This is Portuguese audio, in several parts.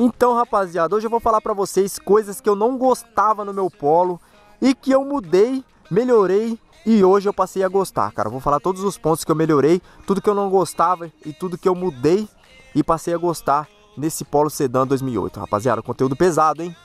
Então, rapaziada, hoje eu vou falar para vocês coisas que eu não gostava no meu polo e que eu mudei, melhorei e hoje eu passei a gostar, cara. vou falar todos os pontos que eu melhorei, tudo que eu não gostava e tudo que eu mudei e passei a gostar nesse Polo Sedan 2008. Rapaziada, conteúdo pesado, hein?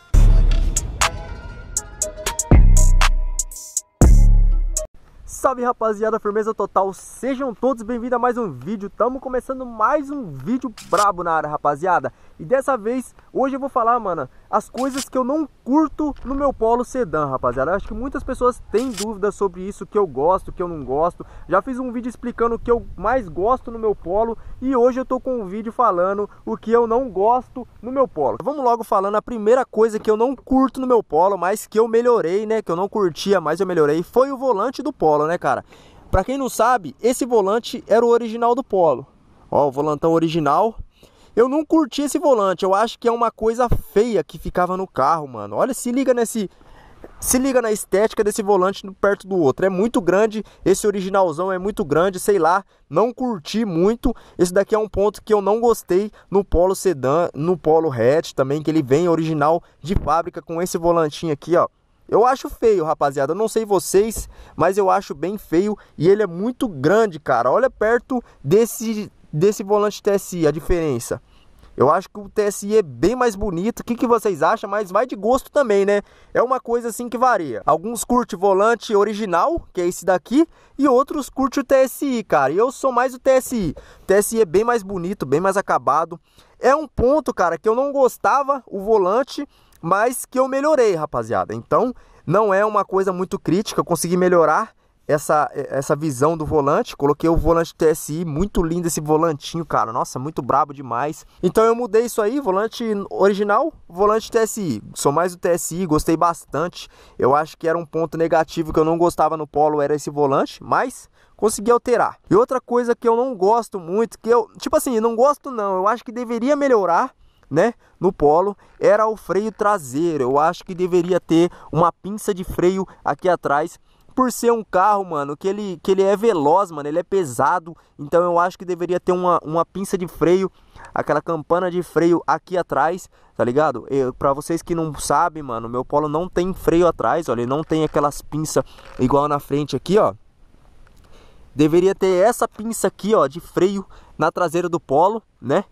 Salve rapaziada, firmeza total, sejam todos bem-vindos a mais um vídeo Tamo começando mais um vídeo brabo na área rapaziada E dessa vez, hoje eu vou falar, mano, as coisas que eu não curto no meu Polo Sedan, rapaziada Acho que muitas pessoas têm dúvidas sobre isso, que eu gosto, que eu não gosto Já fiz um vídeo explicando o que eu mais gosto no meu Polo E hoje eu tô com um vídeo falando o que eu não gosto no meu Polo Vamos logo falando a primeira coisa que eu não curto no meu Polo, mas que eu melhorei, né, que eu não curtia, mas eu melhorei Foi o volante do Polo, né né, cara? Para quem não sabe, esse volante era o original do Polo. Ó, o volantão original. Eu não curti esse volante, eu acho que é uma coisa feia que ficava no carro, mano. Olha, se liga nesse se liga na estética desse volante perto do outro. É muito grande, esse originalzão é muito grande, sei lá, não curti muito. Esse daqui é um ponto que eu não gostei no Polo Sedan, no Polo Hatch também, que ele vem original de fábrica com esse volantinho aqui, ó. Eu acho feio, rapaziada. Eu não sei vocês, mas eu acho bem feio. E ele é muito grande, cara. Olha perto desse, desse volante TSI, a diferença. Eu acho que o TSI é bem mais bonito. O que, que vocês acham? Mas vai de gosto também, né? É uma coisa assim que varia. Alguns curte volante original, que é esse daqui, e outros curte o TSI, cara. E eu sou mais o TSI. O TSI é bem mais bonito, bem mais acabado. É um ponto, cara, que eu não gostava o volante mas que eu melhorei, rapaziada. Então, não é uma coisa muito crítica, eu consegui melhorar essa, essa visão do volante. Coloquei o volante TSI, muito lindo esse volantinho, cara. Nossa, muito brabo demais. Então eu mudei isso aí, volante original, volante TSI. Sou mais do TSI, gostei bastante. Eu acho que era um ponto negativo que eu não gostava no Polo, era esse volante, mas consegui alterar. E outra coisa que eu não gosto muito, que eu, tipo assim, não gosto não, eu acho que deveria melhorar, né, no polo, era o freio traseiro. Eu acho que deveria ter uma pinça de freio aqui atrás por ser um carro, mano, que ele, que ele é veloz, mano, ele é pesado. Então eu acho que deveria ter uma, uma pinça de freio, aquela campana de freio aqui atrás, tá ligado? Eu, pra vocês que não sabem, mano, meu polo não tem freio atrás, olha, ele não tem aquelas pinças igual na frente aqui, ó. Deveria ter essa pinça aqui, ó, de freio na traseira do polo, né?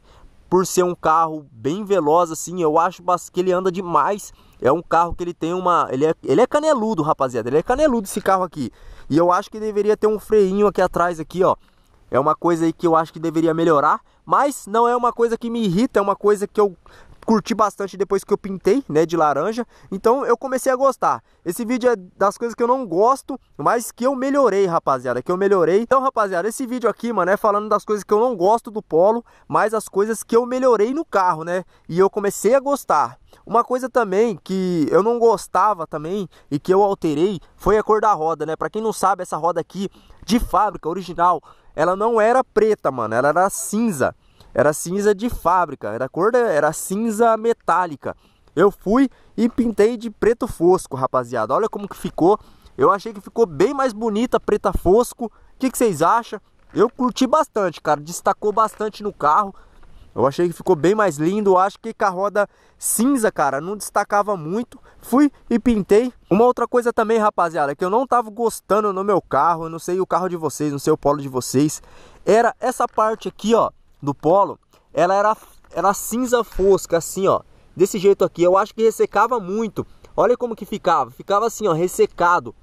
por ser um carro bem veloz assim, eu acho que ele anda demais. É um carro que ele tem uma, ele é, ele é caneludo, rapaziada. Ele é caneludo esse carro aqui. E eu acho que deveria ter um freinho aqui atrás aqui, ó. É uma coisa aí que eu acho que deveria melhorar, mas não é uma coisa que me irrita, é uma coisa que eu curti bastante depois que eu pintei, né, de laranja. Então eu comecei a gostar. Esse vídeo é das coisas que eu não gosto, mas que eu melhorei, rapaziada, que eu melhorei. Então, rapaziada, esse vídeo aqui, mano, é falando das coisas que eu não gosto do Polo, mas as coisas que eu melhorei no carro, né? E eu comecei a gostar. Uma coisa também que eu não gostava também e que eu alterei foi a cor da roda, né? Para quem não sabe, essa roda aqui de fábrica original, ela não era preta, mano, ela era cinza. Era cinza de fábrica, era cor era cinza metálica. Eu fui e pintei de preto fosco, rapaziada. Olha como que ficou. Eu achei que ficou bem mais bonita preta fosco. O que, que vocês acham? Eu curti bastante, cara. Destacou bastante no carro. Eu achei que ficou bem mais lindo. Eu acho que com a roda cinza, cara, não destacava muito. Fui e pintei. Uma outra coisa também, rapaziada, que eu não tava gostando no meu carro. Eu não sei o carro de vocês, não sei o polo de vocês. Era essa parte aqui, ó do polo, ela era, era cinza fosca, assim, ó. Desse jeito aqui. Eu acho que ressecava muito. Olha como que ficava. Ficava assim, ó, ressecado.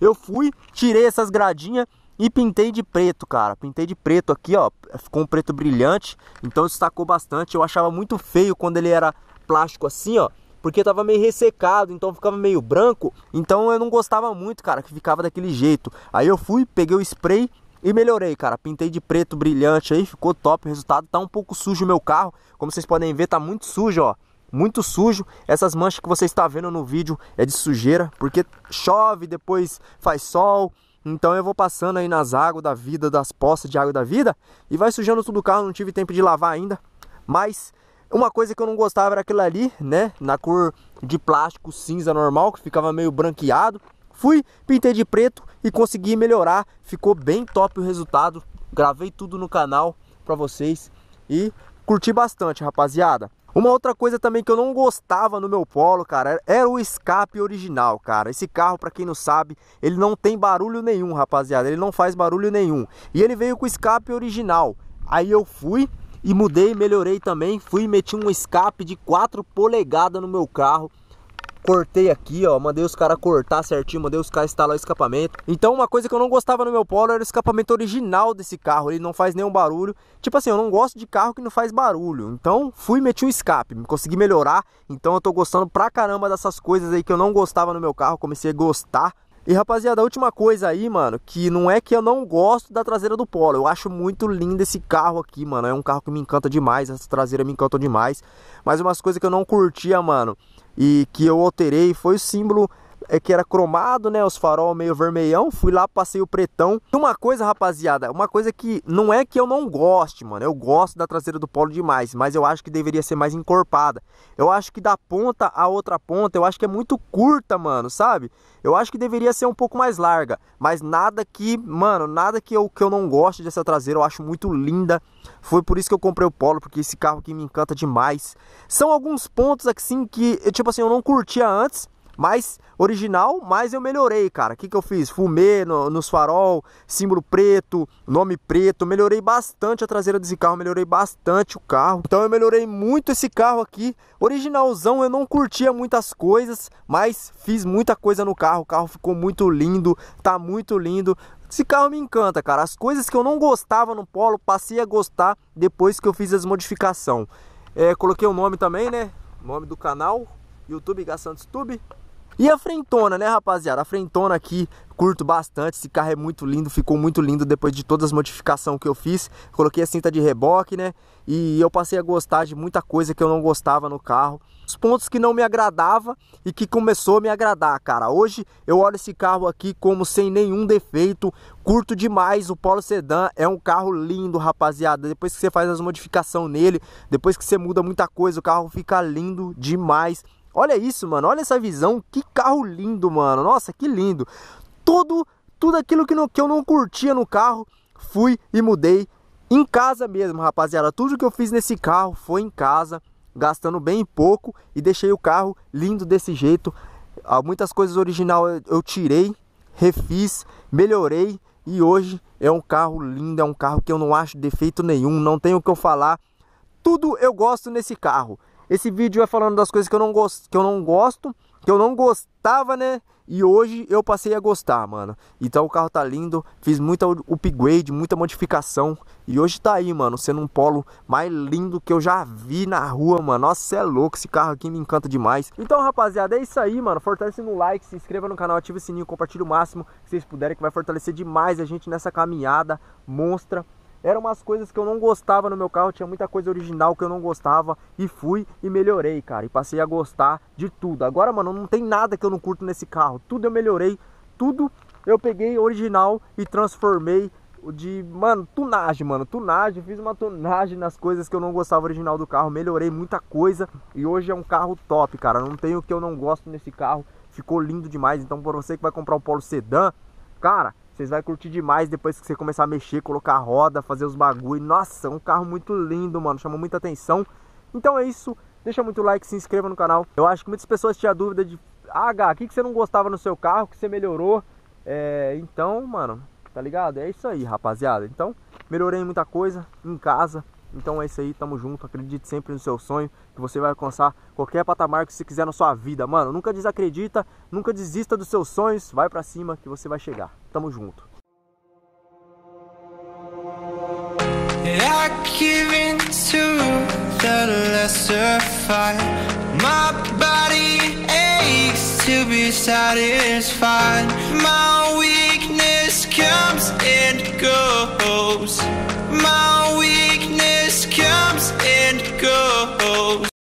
Eu fui, tirei essas gradinhas e pintei de preto, cara. Pintei de preto aqui, ó. Ficou um preto brilhante. Então destacou bastante. Eu achava muito feio quando ele era plástico assim, ó. Porque tava meio ressecado, então ficava meio branco. Então eu não gostava muito, cara, que ficava daquele jeito. Aí eu fui, peguei o spray e melhorei, cara. Pintei de preto brilhante aí, ficou top o resultado. Tá um pouco sujo o meu carro, como vocês podem ver, tá muito sujo, ó. Muito sujo. Essas manchas que você está vendo no vídeo é de sujeira, porque chove, depois faz sol. Então eu vou passando aí nas águas da vida, das poças de água da vida, e vai sujando tudo o carro, não tive tempo de lavar ainda. Mas uma coisa que eu não gostava era aquilo ali, né? Na cor de plástico cinza normal, que ficava meio branqueado. Fui, pintei de preto e consegui melhorar. Ficou bem top o resultado. Gravei tudo no canal para vocês e curti bastante, rapaziada. Uma outra coisa também que eu não gostava no meu Polo, cara, era o escape original, cara. Esse carro, para quem não sabe, ele não tem barulho nenhum, rapaziada. Ele não faz barulho nenhum. E ele veio com escape original. Aí eu fui e mudei, melhorei também. Fui e meti um escape de 4 polegadas no meu carro cortei aqui, ó, mandei os caras cortar certinho, mandei os caras instalar o escapamento. Então uma coisa que eu não gostava no meu Polo era o escapamento original desse carro, ele não faz nenhum barulho. Tipo assim, eu não gosto de carro que não faz barulho. Então fui meti um escape, consegui melhorar. Então eu tô gostando pra caramba dessas coisas aí que eu não gostava no meu carro, comecei a gostar e rapaziada, a última coisa aí, mano, que não é que eu não gosto da traseira do Polo. Eu acho muito lindo esse carro aqui, mano. É um carro que me encanta demais, essa traseira me encanta demais. Mas umas coisas que eu não curtia, mano, e que eu alterei foi o símbolo é que era cromado, né? Os farol meio vermelhão. Fui lá, passei o pretão. E uma coisa, rapaziada, uma coisa que não é que eu não goste, mano. Eu gosto da traseira do Polo demais, mas eu acho que deveria ser mais encorpada. Eu acho que da ponta a outra ponta, eu acho que é muito curta, mano, sabe? Eu acho que deveria ser um pouco mais larga, mas nada que, mano, nada que eu, que eu não gosto dessa traseira. Eu acho muito linda. Foi por isso que eu comprei o Polo, porque esse carro aqui me encanta demais. São alguns pontos, assim, que, tipo assim, eu não curtia antes mais original, mas eu melhorei, cara. O que, que eu fiz? Fumê no, nos farol, símbolo preto, nome preto. Melhorei bastante a traseira desse carro, melhorei bastante o carro. Então eu melhorei muito esse carro aqui. Originalzão eu não curtia muitas coisas, mas fiz muita coisa no carro. O carro ficou muito lindo, tá muito lindo. Esse carro me encanta, cara. As coisas que eu não gostava no Polo, passei a gostar depois que eu fiz as modificações. É, coloquei o nome também, né? Nome do canal, YouTube Gastantes Tube. E a frentona, né, rapaziada? A frentona aqui, curto bastante. Esse carro é muito lindo, ficou muito lindo depois de todas as modificações que eu fiz. Coloquei a cinta de reboque, né? E eu passei a gostar de muita coisa que eu não gostava no carro. Os pontos que não me agradava e que começou a me agradar, cara. Hoje eu olho esse carro aqui como sem nenhum defeito, curto demais. O Polo Sedan é um carro lindo, rapaziada. Depois que você faz as modificações nele, depois que você muda muita coisa, o carro fica lindo demais Olha isso, mano. Olha essa visão. Que carro lindo, mano. Nossa, que lindo. Tudo, tudo aquilo que, não, que eu não curtia no carro, fui e mudei em casa mesmo, rapaziada. Tudo que eu fiz nesse carro foi em casa, gastando bem pouco e deixei o carro lindo desse jeito. Ah, muitas coisas original eu tirei, refiz, melhorei e hoje é um carro lindo, é um carro que eu não acho defeito nenhum, não tenho o que eu falar. Tudo eu gosto nesse carro. Esse vídeo é falando das coisas que eu não gosto, que eu não gosto, que eu não gostava, né? E hoje eu passei a gostar, mano. Então o carro tá lindo, fiz muita upgrade, muita modificação. E hoje tá aí, mano, sendo um polo mais lindo que eu já vi na rua, mano. Nossa, você é louco, esse carro aqui me encanta demais. Então, rapaziada, é isso aí, mano. Fortalece no like, se inscreva no canal, ative o sininho, compartilhe o máximo que vocês puderem, que vai fortalecer demais a gente nessa caminhada monstra eram umas coisas que eu não gostava no meu carro, tinha muita coisa original que eu não gostava e fui e melhorei, cara, e passei a gostar de tudo. Agora, mano, não tem nada que eu não curto nesse carro, tudo eu melhorei, tudo eu peguei original e transformei de, mano, tunagem, mano, tunagem, fiz uma tunagem nas coisas que eu não gostava original do carro, melhorei muita coisa e hoje é um carro top, cara. Não tem o que eu não gosto nesse carro, ficou lindo demais. Então, para você que vai comprar o Polo Sedan, cara, vocês vão curtir demais depois que você começar a mexer, colocar a roda, fazer os bagulho. Nossa, é um carro muito lindo, mano. Chamou muita atenção. Então é isso. Deixa muito like, se inscreva no canal. Eu acho que muitas pessoas tinham dúvida de... Ah, H, o que, que você não gostava no seu carro, que você melhorou? É, então, mano, tá ligado? É isso aí, rapaziada. Então, melhorei muita coisa em casa. Então é isso aí, tamo junto. Acredite sempre no seu sonho, que você vai alcançar qualquer patamar que você quiser na sua vida, mano. Nunca desacredita, nunca desista dos seus sonhos, vai para cima que você vai chegar. Tamo junto. My weakness comes and goes. My goes